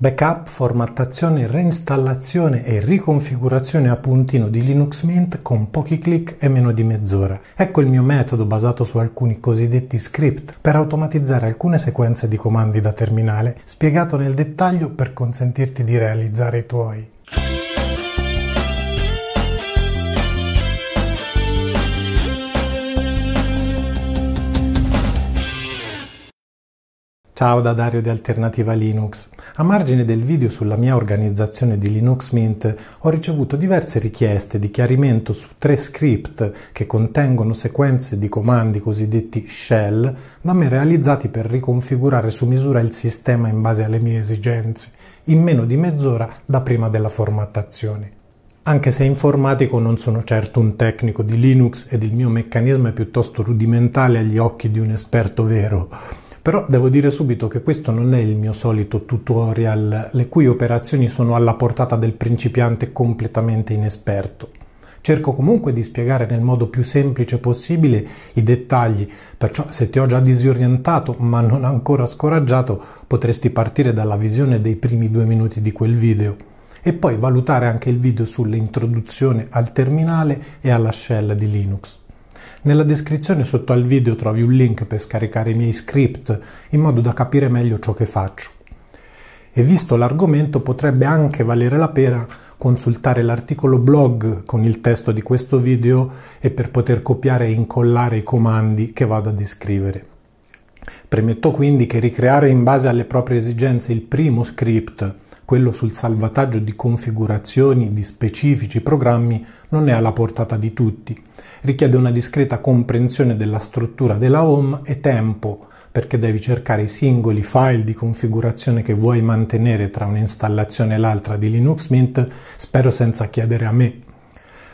backup, formattazione, reinstallazione e riconfigurazione a puntino di Linux Mint con pochi clic e meno di mezz'ora. Ecco il mio metodo basato su alcuni cosiddetti script per automatizzare alcune sequenze di comandi da terminale, spiegato nel dettaglio per consentirti di realizzare i tuoi. Ciao da Dario di Alternativa Linux. A margine del video sulla mia organizzazione di Linux Mint ho ricevuto diverse richieste di chiarimento su tre script che contengono sequenze di comandi cosiddetti shell da me realizzati per riconfigurare su misura il sistema in base alle mie esigenze, in meno di mezz'ora da prima della formattazione. Anche se informatico non sono certo un tecnico di Linux ed il mio meccanismo è piuttosto rudimentale agli occhi di un esperto vero. Però devo dire subito che questo non è il mio solito tutorial, le cui operazioni sono alla portata del principiante completamente inesperto. Cerco comunque di spiegare nel modo più semplice possibile i dettagli, perciò se ti ho già disorientato ma non ancora scoraggiato potresti partire dalla visione dei primi due minuti di quel video e poi valutare anche il video sull'introduzione al terminale e alla shell di Linux. Nella descrizione sotto al video trovi un link per scaricare i miei script in modo da capire meglio ciò che faccio. E visto l'argomento potrebbe anche valere la pena consultare l'articolo blog con il testo di questo video e per poter copiare e incollare i comandi che vado a descrivere. Premetto quindi che ricreare in base alle proprie esigenze il primo script, quello sul salvataggio di configurazioni di specifici programmi, non è alla portata di tutti richiede una discreta comprensione della struttura della home e tempo perché devi cercare i singoli file di configurazione che vuoi mantenere tra un'installazione e l'altra di Linux Mint, spero senza chiedere a me.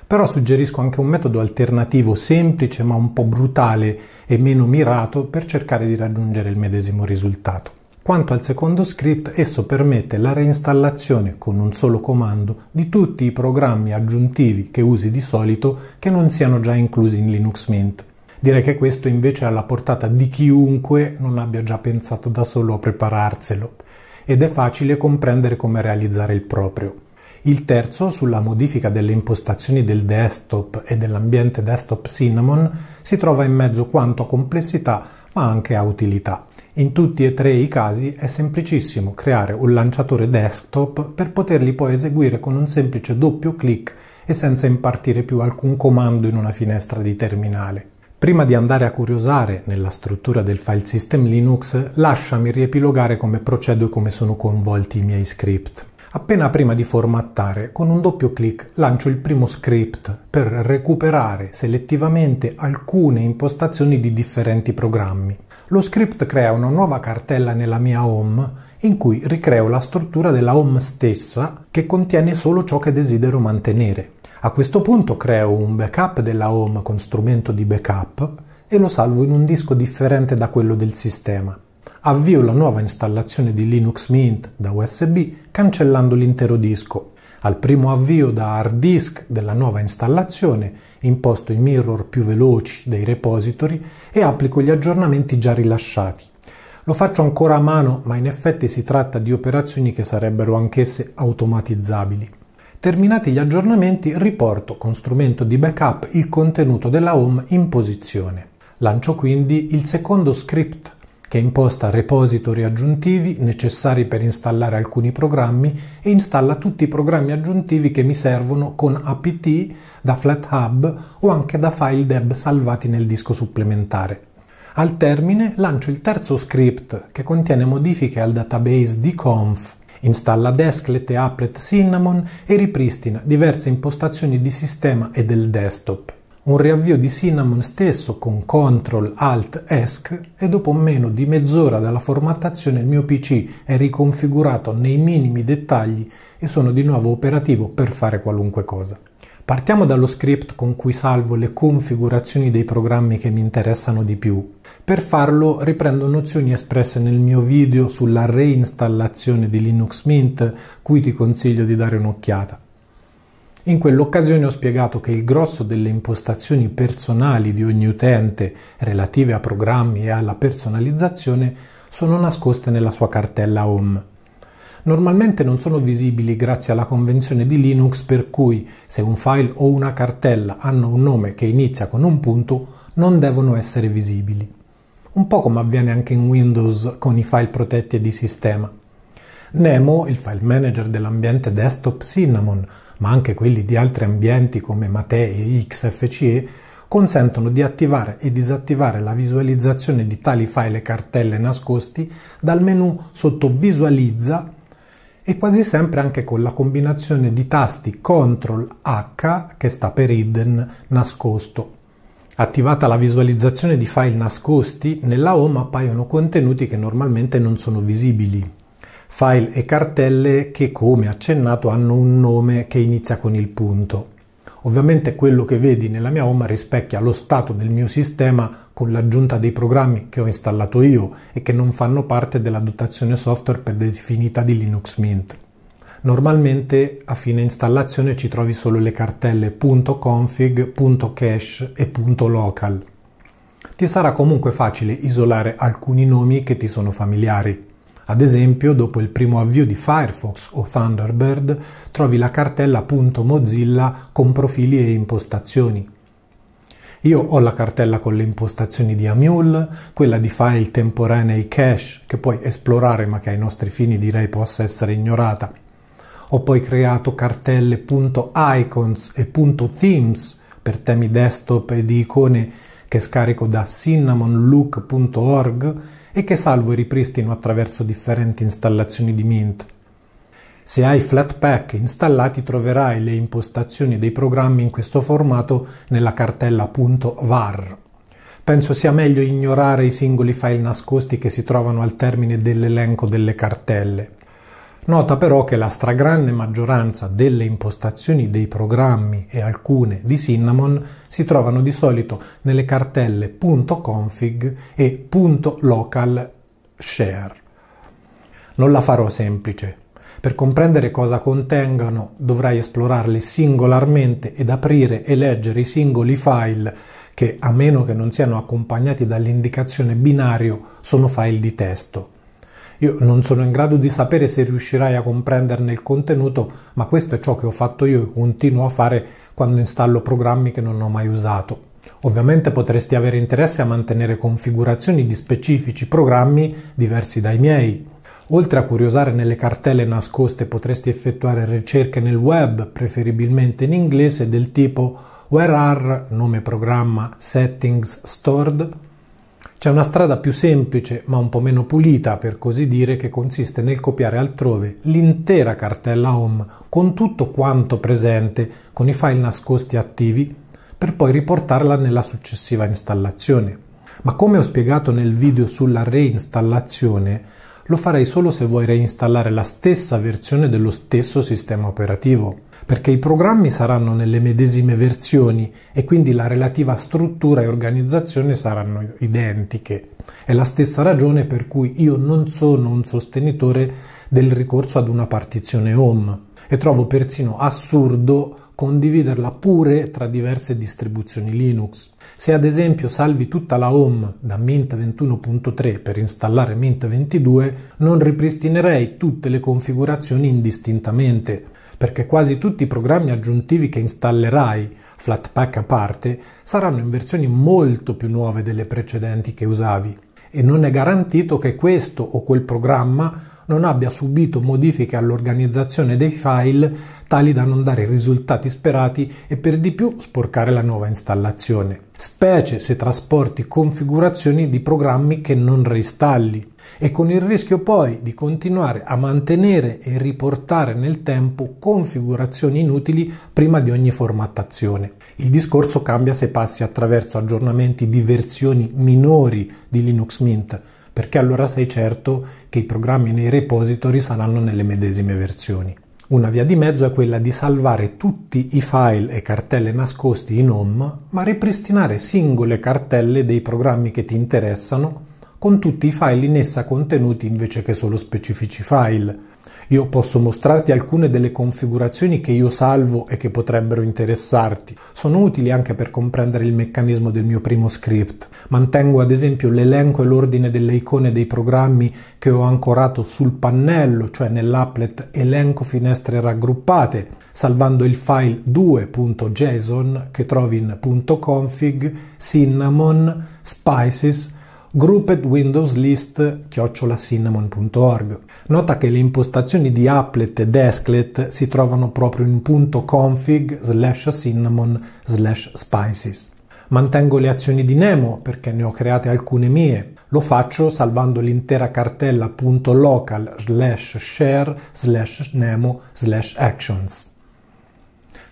Però suggerisco anche un metodo alternativo semplice ma un po' brutale e meno mirato per cercare di raggiungere il medesimo risultato. Quanto al secondo script, esso permette la reinstallazione con un solo comando di tutti i programmi aggiuntivi che usi di solito che non siano già inclusi in Linux Mint. Direi che questo invece è alla portata di chiunque non abbia già pensato da solo a prepararselo ed è facile comprendere come realizzare il proprio. Il terzo, sulla modifica delle impostazioni del desktop e dell'ambiente desktop Cinnamon, si trova in mezzo quanto a complessità ma anche a utilità. In tutti e tre i casi è semplicissimo creare un lanciatore desktop per poterli poi eseguire con un semplice doppio clic e senza impartire più alcun comando in una finestra di terminale. Prima di andare a curiosare nella struttura del file system Linux, lasciami riepilogare come procedo e come sono coinvolti i miei script. Appena prima di formattare, con un doppio clic lancio il primo script per recuperare selettivamente alcune impostazioni di differenti programmi. Lo script crea una nuova cartella nella mia home in cui ricreo la struttura della home stessa che contiene solo ciò che desidero mantenere. A questo punto creo un backup della home con strumento di backup e lo salvo in un disco differente da quello del sistema avvio la nuova installazione di Linux Mint da USB cancellando l'intero disco. Al primo avvio da hard disk della nuova installazione imposto i mirror più veloci dei repository e applico gli aggiornamenti già rilasciati. Lo faccio ancora a mano, ma in effetti si tratta di operazioni che sarebbero anch'esse automatizzabili. Terminati gli aggiornamenti, riporto con strumento di backup il contenuto della home in posizione. Lancio quindi il secondo script che imposta repository aggiuntivi necessari per installare alcuni programmi e installa tutti i programmi aggiuntivi che mi servono con apt da FlatHub o anche da file deb salvati nel disco supplementare. Al termine lancio il terzo script che contiene modifiche al database di conf installa Desklet e Applet Cinnamon e ripristina diverse impostazioni di sistema e del desktop un riavvio di Cinnamon stesso con Ctrl Alt ESC e dopo meno di mezz'ora dalla formattazione il mio PC è riconfigurato nei minimi dettagli e sono di nuovo operativo per fare qualunque cosa. Partiamo dallo script con cui salvo le configurazioni dei programmi che mi interessano di più. Per farlo riprendo nozioni espresse nel mio video sulla reinstallazione di Linux Mint, cui ti consiglio di dare un'occhiata. In quell'occasione ho spiegato che il grosso delle impostazioni personali di ogni utente relative a programmi e alla personalizzazione sono nascoste nella sua cartella home normalmente non sono visibili grazie alla convenzione di Linux per cui se un file o una cartella hanno un nome che inizia con un punto non devono essere visibili. Un po' come avviene anche in Windows con i file protetti e di sistema. Nemo, il file manager dell'ambiente desktop Cinnamon, ma anche quelli di altri ambienti come Mate e XFCE, consentono di attivare e disattivare la visualizzazione di tali file e cartelle nascosti dal menu sotto Visualizza e quasi sempre anche con la combinazione di tasti CTRL H che sta per Hidden nascosto. Attivata la visualizzazione di file nascosti, nella home appaiono contenuti che normalmente non sono visibili file e cartelle che, come accennato, hanno un nome che inizia con il punto. Ovviamente quello che vedi nella mia home rispecchia lo stato del mio sistema con l'aggiunta dei programmi che ho installato io e che non fanno parte della dotazione software per definita di Linux Mint. Normalmente a fine installazione ci trovi solo le cartelle .config, .cache e .local. Ti sarà comunque facile isolare alcuni nomi che ti sono familiari. Ad esempio, dopo il primo avvio di Firefox o Thunderbird, trovi la cartella .mozilla con profili e impostazioni. Io ho la cartella con le impostazioni di Amule, quella di file temporanei cache che puoi esplorare ma che ai nostri fini direi possa essere ignorata. Ho poi creato cartelle .icons e .themes per temi desktop e di icone che scarico da cinnamonlook.org e che salvo e ripristino attraverso differenti installazioni di Mint. Se hai Flatpak installati troverai le impostazioni dei programmi in questo formato nella cartella .var. Penso sia meglio ignorare i singoli file nascosti che si trovano al termine dell'elenco delle cartelle. Nota però che la stragrande maggioranza delle impostazioni dei programmi e alcune di Cinnamon si trovano di solito nelle cartelle .config e .local share. Non la farò semplice. Per comprendere cosa contengano dovrai esplorarli singolarmente ed aprire e leggere i singoli file che, a meno che non siano accompagnati dall'indicazione binario, sono file di testo io non sono in grado di sapere se riuscirai a comprenderne il contenuto, ma questo è ciò che ho fatto io e continuo a fare quando installo programmi che non ho mai usato. Ovviamente potresti avere interesse a mantenere configurazioni di specifici programmi diversi dai miei. Oltre a curiosare nelle cartelle nascoste potresti effettuare ricerche nel web, preferibilmente in inglese, del tipo Where are nome programma settings stored c'è una strada più semplice, ma un po' meno pulita, per così dire, che consiste nel copiare altrove l'intera cartella home con tutto quanto presente, con i file nascosti attivi, per poi riportarla nella successiva installazione. Ma come ho spiegato nel video sulla reinstallazione, lo farei solo se vuoi reinstallare la stessa versione dello stesso sistema operativo, perché i programmi saranno nelle medesime versioni e quindi la relativa struttura e organizzazione saranno identiche. È la stessa ragione per cui io non sono un sostenitore del ricorso ad una partizione home e trovo persino assurdo condividerla pure tra diverse distribuzioni Linux. Se ad esempio salvi tutta la home da Mint 21.3 per installare Mint 22, non ripristinerei tutte le configurazioni indistintamente, perché quasi tutti i programmi aggiuntivi che installerai, Flatpak a parte, saranno in versioni molto più nuove delle precedenti che usavi e non è garantito che questo o quel programma non abbia subito modifiche all'organizzazione dei file tali da non dare i risultati sperati e per di più sporcare la nuova installazione, specie se trasporti configurazioni di programmi che non reinstalli e con il rischio poi di continuare a mantenere e riportare nel tempo configurazioni inutili prima di ogni formattazione. Il discorso cambia se passi attraverso aggiornamenti di versioni minori di Linux Mint perché allora sei certo che i programmi nei repository saranno nelle medesime versioni. Una via di mezzo è quella di salvare tutti i file e cartelle nascosti in home, ma ripristinare singole cartelle dei programmi che ti interessano con tutti i file in essa contenuti invece che solo specifici file, io posso mostrarti alcune delle configurazioni che io salvo e che potrebbero interessarti. Sono utili anche per comprendere il meccanismo del mio primo script. Mantengo ad esempio l'elenco e l'ordine delle icone dei programmi che ho ancorato sul pannello, cioè nell'applet elenco finestre raggruppate, salvando il file 2.json che trovi in .config, cinnamon, spices, groupedwindowslist.org. Nota che le impostazioni di applet e desklet si trovano proprio in punto config slash cinnamon slash spices. Mantengo le azioni di Nemo perché ne ho create alcune mie. Lo faccio salvando l'intera cartella punto .local slash share slash nemo slash actions.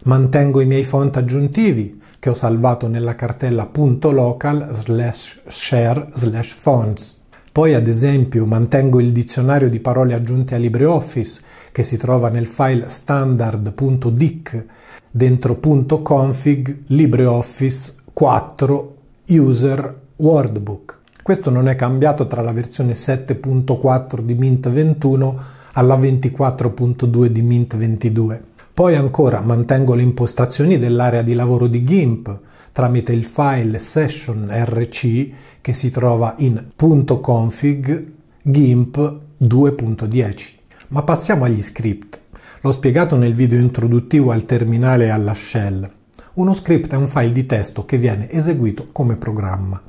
Mantengo i miei font aggiuntivi, che ho salvato nella cartella .local slash share slash fonts. Poi ad esempio mantengo il dizionario di parole aggiunte a LibreOffice che si trova nel file standard.dic dentro .config LibreOffice 4 user workbook. Questo non è cambiato tra la versione 7.4 di Mint 21 alla 24.2 di Mint 22. Poi ancora mantengo le impostazioni dell'area di lavoro di GIMP tramite il file session rc che si trova in .config GIMP 2.10. Ma passiamo agli script. L'ho spiegato nel video introduttivo al terminale e alla shell. Uno script è un file di testo che viene eseguito come programma.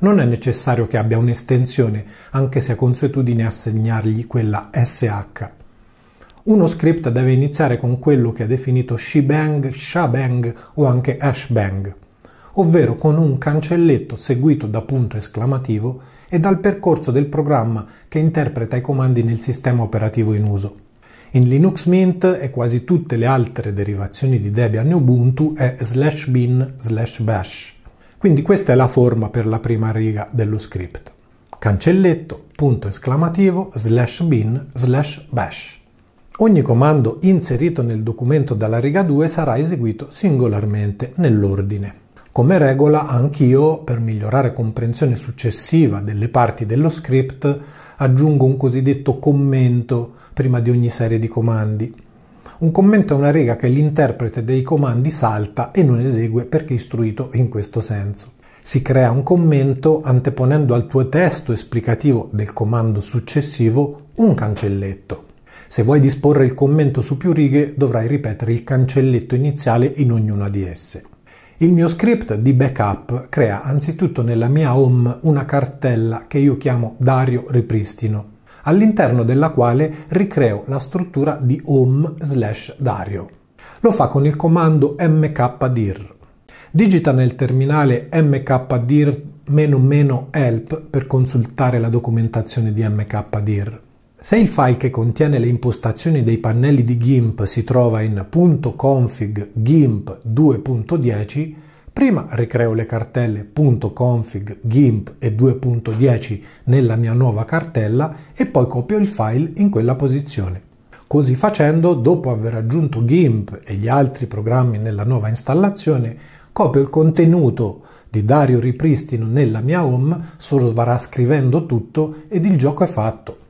Non è necessario che abbia un'estensione, anche se è consuetudine assegnargli quella sh uno script deve iniziare con quello che è definito shebang, shabang o anche hashbang, ovvero con un cancelletto seguito da punto esclamativo e dal percorso del programma che interpreta i comandi nel sistema operativo in uso. In Linux Mint e quasi tutte le altre derivazioni di Debian e Ubuntu è slash bin slash bash. Quindi questa è la forma per la prima riga dello script. Cancelletto, punto esclamativo, slash bin, slash bash. Ogni comando inserito nel documento dalla riga 2 sarà eseguito singolarmente nell'ordine. Come regola anch'io, per migliorare comprensione successiva delle parti dello script, aggiungo un cosiddetto commento prima di ogni serie di comandi. Un commento è una riga che l'interprete dei comandi salta e non esegue perché istruito in questo senso. Si crea un commento anteponendo al tuo testo esplicativo del comando successivo un cancelletto. Se vuoi disporre il commento su più righe dovrai ripetere il cancelletto iniziale in ognuna di esse. Il mio script di backup crea anzitutto nella mia home una cartella che io chiamo Dario Ripristino, all'interno della quale ricreo la struttura di home slash Dario. Lo fa con il comando mkdir. Digita nel terminale mkdir-help per consultare la documentazione di mkdir se il file che contiene le impostazioni dei pannelli di GIMP si trova in .config GIMP 2.10, prima ricreo le cartelle .config GIMP e 2.10 nella mia nuova cartella e poi copio il file in quella posizione. Così facendo, dopo aver aggiunto GIMP e gli altri programmi nella nuova installazione, copio il contenuto di Dario Ripristino nella mia home, solo scrivendo tutto ed il gioco è fatto.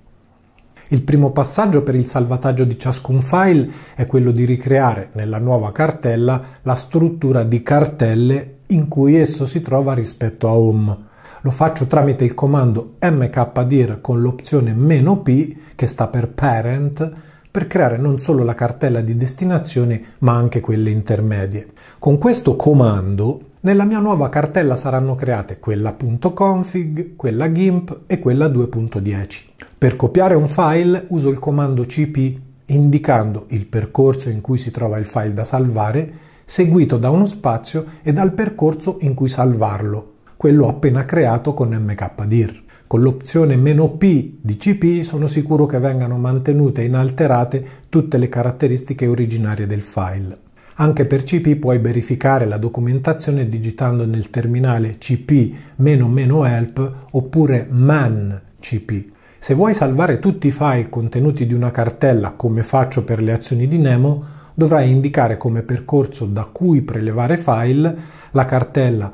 Il primo passaggio per il salvataggio di ciascun file è quello di ricreare nella nuova cartella la struttura di cartelle in cui esso si trova rispetto a home. Lo faccio tramite il comando mkdir con l'opzione "-p", che sta per parent, per creare non solo la cartella di destinazione ma anche quelle intermedie. Con questo comando nella mia nuova cartella saranno create quella.config, quella gimp e quella 2.10. Per copiare un file uso il comando cp indicando il percorso in cui si trova il file da salvare, seguito da uno spazio e dal percorso in cui salvarlo, quello appena creato con mkdir. Con l'opzione "-p" di cp sono sicuro che vengano mantenute inalterate tutte le caratteristiche originarie del file. Anche per CP puoi verificare la documentazione digitando nel terminale cp-help oppure man cp se vuoi salvare tutti i file contenuti di una cartella come faccio per le azioni di Nemo, dovrai indicare come percorso da cui prelevare file la cartella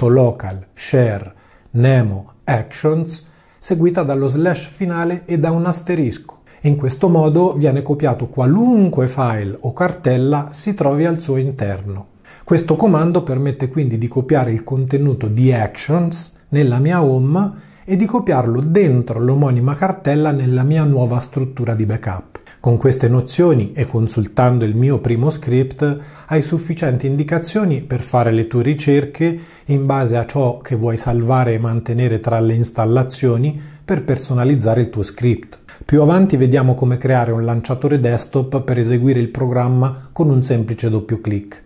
.local share nemo actions seguita dallo slash finale e da un asterisco. In questo modo viene copiato qualunque file o cartella si trovi al suo interno. Questo comando permette quindi di copiare il contenuto di Actions nella mia home e di copiarlo dentro l'omonima cartella nella mia nuova struttura di backup. Con queste nozioni e consultando il mio primo script hai sufficienti indicazioni per fare le tue ricerche in base a ciò che vuoi salvare e mantenere tra le installazioni per personalizzare il tuo script. Più avanti vediamo come creare un lanciatore desktop per eseguire il programma con un semplice doppio clic.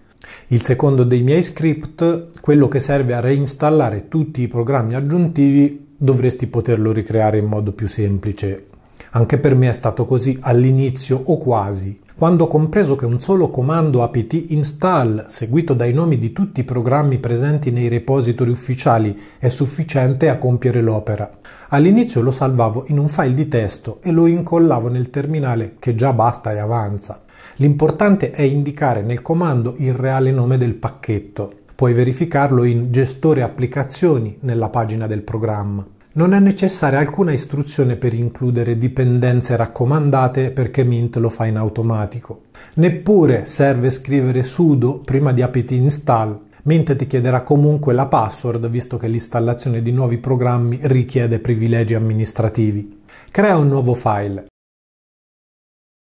Il secondo dei miei script, quello che serve a reinstallare tutti i programmi aggiuntivi, dovresti poterlo ricreare in modo più semplice. Anche per me è stato così all'inizio o quasi, quando ho compreso che un solo comando apt install seguito dai nomi di tutti i programmi presenti nei repository ufficiali è sufficiente a compiere l'opera. All'inizio lo salvavo in un file di testo e lo incollavo nel terminale che già basta e avanza. L'importante è indicare nel comando il reale nome del pacchetto. Puoi verificarlo in Gestore applicazioni nella pagina del programma. Non è necessaria alcuna istruzione per includere dipendenze raccomandate perché Mint lo fa in automatico. Neppure serve scrivere sudo prima di apt install. Mint ti chiederà comunque la password visto che l'installazione di nuovi programmi richiede privilegi amministrativi. Crea un nuovo file.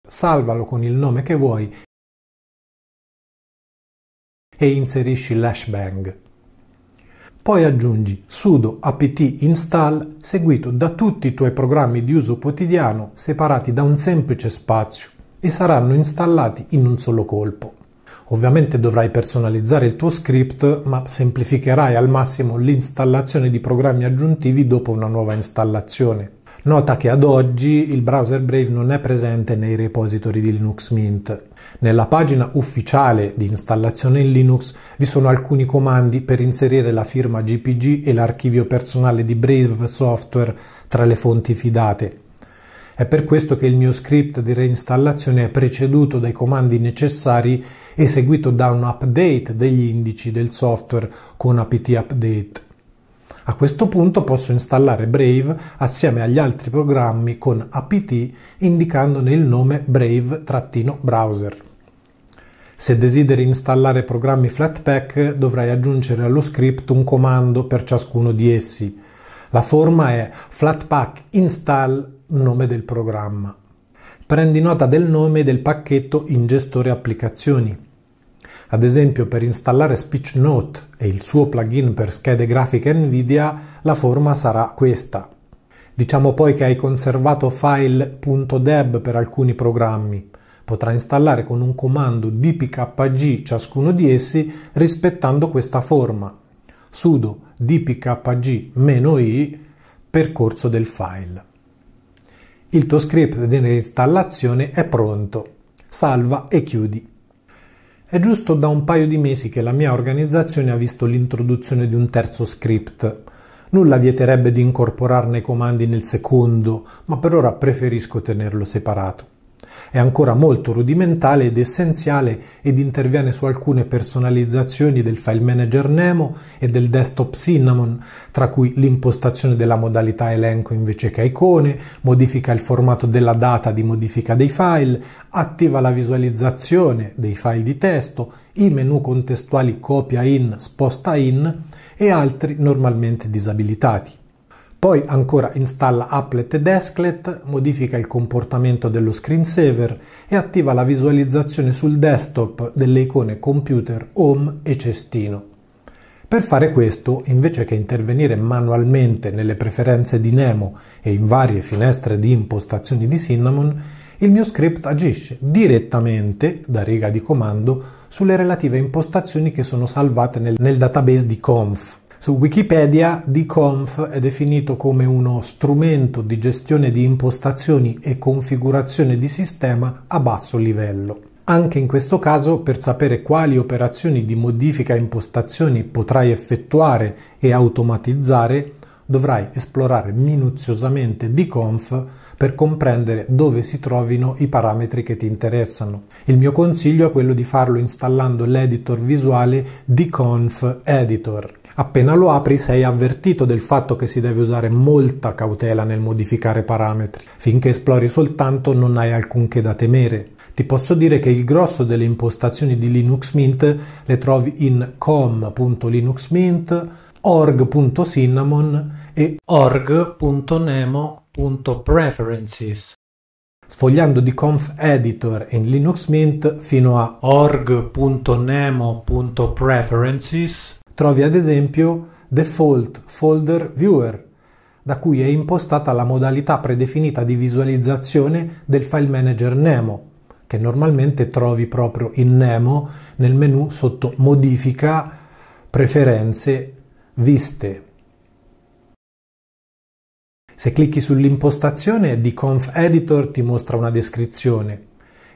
Salvalo con il nome che vuoi e inserisci l'hashbang. Poi aggiungi sudo apt install seguito da tutti i tuoi programmi di uso quotidiano separati da un semplice spazio e saranno installati in un solo colpo. Ovviamente dovrai personalizzare il tuo script, ma semplificherai al massimo l'installazione di programmi aggiuntivi dopo una nuova installazione. Nota che ad oggi il browser Brave non è presente nei repository di Linux Mint. Nella pagina ufficiale di installazione in Linux vi sono alcuni comandi per inserire la firma GPG e l'archivio personale di Brave Software tra le fonti fidate. È per questo che il mio script di reinstallazione è preceduto dai comandi necessari e seguito da un update degli indici del software con apt update. A questo punto posso installare Brave assieme agli altri programmi con apt indicandone il nome brave-browser. Se desideri installare programmi Flatpak dovrai aggiungere allo script un comando per ciascuno di essi. La forma è flatpak install nome del programma. Prendi nota del nome del pacchetto in gestore applicazioni. Ad esempio per installare SpeechNote e il suo plugin per schede grafiche Nvidia la forma sarà questa. Diciamo poi che hai conservato file.deb per alcuni programmi. Potrà installare con un comando dpkg ciascuno di essi rispettando questa forma. sudo dpkg-i percorso del file. Il tuo script di installazione è pronto. Salva e chiudi. È giusto da un paio di mesi che la mia organizzazione ha visto l'introduzione di un terzo script. Nulla vieterebbe di incorporarne i comandi nel secondo, ma per ora preferisco tenerlo separato è ancora molto rudimentale ed essenziale ed interviene su alcune personalizzazioni del file manager Nemo e del desktop Cinnamon, tra cui l'impostazione della modalità elenco invece che icone, modifica il formato della data di modifica dei file, attiva la visualizzazione dei file di testo, i menu contestuali copia in, sposta in e altri normalmente disabilitati. Poi ancora installa applet e desklet, modifica il comportamento dello screensaver e attiva la visualizzazione sul desktop delle icone computer, home e cestino. Per fare questo, invece che intervenire manualmente nelle preferenze di Nemo e in varie finestre di impostazioni di Cinnamon, il mio script agisce direttamente da riga di comando sulle relative impostazioni che sono salvate nel, database di conf su Wikipedia, dconf è definito come uno strumento di gestione di impostazioni e configurazione di sistema a basso livello. Anche in questo caso, per sapere quali operazioni di modifica impostazioni potrai effettuare e automatizzare, dovrai esplorare minuziosamente dconf per comprendere dove si trovino i parametri che ti interessano. Il mio consiglio è quello di farlo installando l'editor visuale dconf editor Appena lo apri sei avvertito del fatto che si deve usare molta cautela nel modificare parametri. Finché esplori soltanto non hai alcunché da temere. Ti posso dire che il grosso delle impostazioni di Linux Mint le trovi in com.linuxmint, org.cinnamon e org.nemo.preferences. Sfogliando di Conf Editor in Linux Mint fino a org.nemo.preferences Trovi ad esempio Default Folder Viewer, da cui è impostata la modalità predefinita di visualizzazione del file manager Nemo, che normalmente trovi proprio in Nemo nel menu sotto Modifica, Preferenze, Viste. Se clicchi sull'impostazione di Conf Editor ti mostra una descrizione,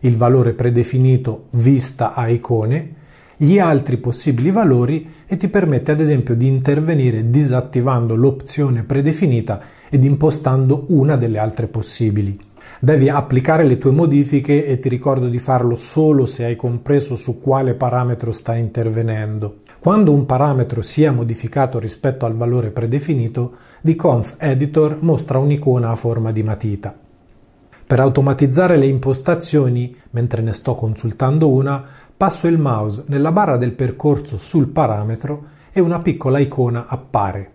il valore predefinito vista a icone gli altri possibili valori e ti permette ad esempio di intervenire disattivando l'opzione predefinita ed impostando una delle altre possibili. Devi applicare le tue modifiche e ti ricordo di farlo solo se hai compreso su quale parametro stai intervenendo. Quando un parametro sia modificato rispetto al valore predefinito, di Conf Editor mostra un'icona a forma di matita. Per automatizzare le impostazioni, mentre ne sto consultando una, passo il mouse nella barra del percorso sul parametro e una piccola icona appare.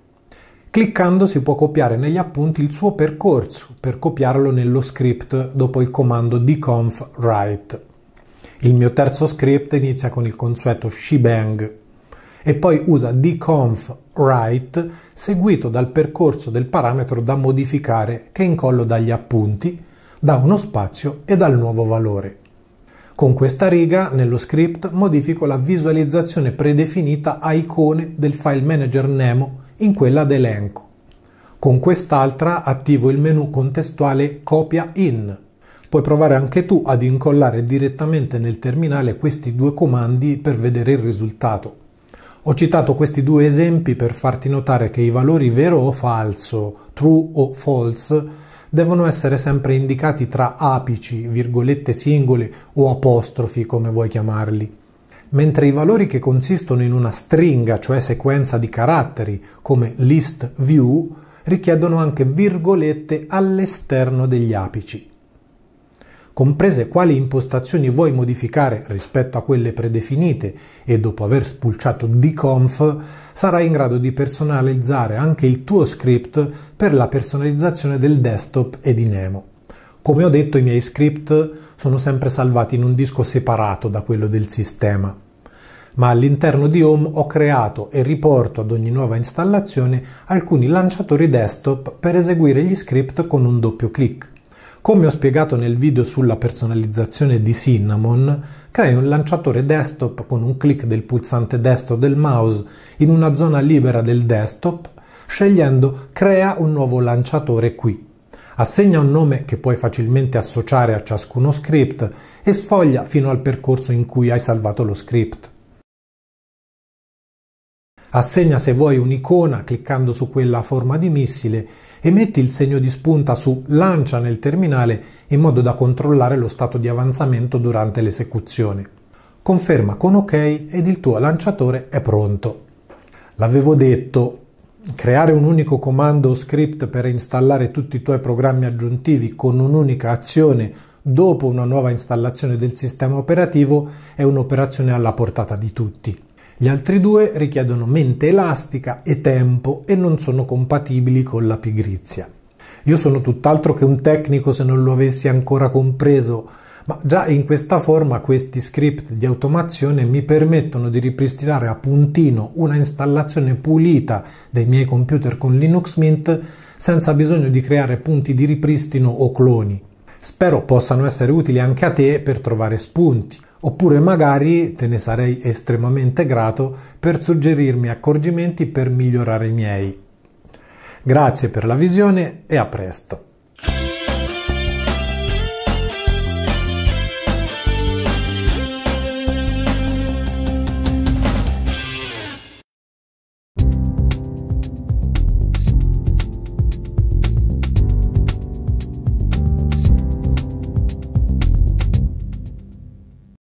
Cliccando si può copiare negli appunti il suo percorso per copiarlo nello script dopo il comando dconf write. Il mio terzo script inizia con il consueto shebang e poi usa dconf write seguito dal percorso del parametro da modificare che incollo dagli appunti, da uno spazio e dal nuovo valore. Con questa riga, nello script, modifico la visualizzazione predefinita a icone del file manager Nemo in quella d'elenco. Con quest'altra attivo il menu contestuale Copia in. Puoi provare anche tu ad incollare direttamente nel terminale questi due comandi per vedere il risultato. Ho citato questi due esempi per farti notare che i valori vero o falso, true o false, devono essere sempre indicati tra apici, virgolette singole o apostrofi come vuoi chiamarli mentre i valori che consistono in una stringa, cioè sequenza di caratteri, come list view, richiedono anche virgolette all'esterno degli apici comprese quali impostazioni vuoi modificare rispetto a quelle predefinite e dopo aver spulciato dconf sarai in grado di personalizzare anche il tuo script per la personalizzazione del desktop e di Nemo. Come ho detto i miei script sono sempre salvati in un disco separato da quello del sistema ma all'interno di Home ho creato e riporto ad ogni nuova installazione alcuni lanciatori desktop per eseguire gli script con un doppio clic. Come ho spiegato nel video sulla personalizzazione di Cinnamon, crei un lanciatore desktop con un clic del pulsante destro del mouse in una zona libera del desktop, scegliendo Crea un nuovo lanciatore qui. Assegna un nome che puoi facilmente associare a ciascuno script e sfoglia fino al percorso in cui hai salvato lo script. Assegna se vuoi un'icona cliccando su quella a forma di missile e metti il segno di spunta su lancia nel terminale in modo da controllare lo stato di avanzamento durante l'esecuzione. Conferma con ok ed il tuo lanciatore è pronto. L'avevo detto, creare un unico comando o script per installare tutti i tuoi programmi aggiuntivi con un'unica azione dopo una nuova installazione del sistema operativo è un'operazione alla portata di tutti. Gli altri due richiedono mente elastica e tempo e non sono compatibili con la pigrizia. Io sono tutt'altro che un tecnico se non lo avessi ancora compreso, ma già in questa forma questi script di automazione mi permettono di ripristinare a puntino una installazione pulita dei miei computer con Linux Mint senza bisogno di creare punti di ripristino o cloni. Spero possano essere utili anche a te per trovare spunti oppure magari te ne sarei estremamente grato per suggerirmi accorgimenti per migliorare i miei. Grazie per la visione e a presto.